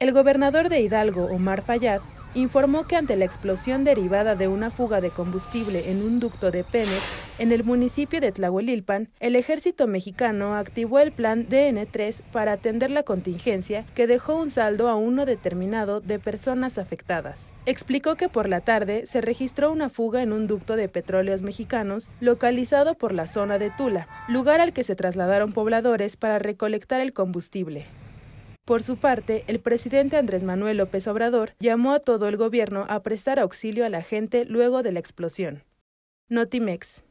El gobernador de Hidalgo, Omar Fayad, informó que ante la explosión derivada de una fuga de combustible en un ducto de Pemex en el municipio de Tlahuelilpan, el ejército mexicano activó el plan DN3 para atender la contingencia que dejó un saldo a uno determinado de personas afectadas. Explicó que por la tarde se registró una fuga en un ducto de petróleos mexicanos localizado por la zona de Tula, lugar al que se trasladaron pobladores para recolectar el combustible. Por su parte, el presidente Andrés Manuel López Obrador llamó a todo el gobierno a prestar auxilio a la gente luego de la explosión. Notimex.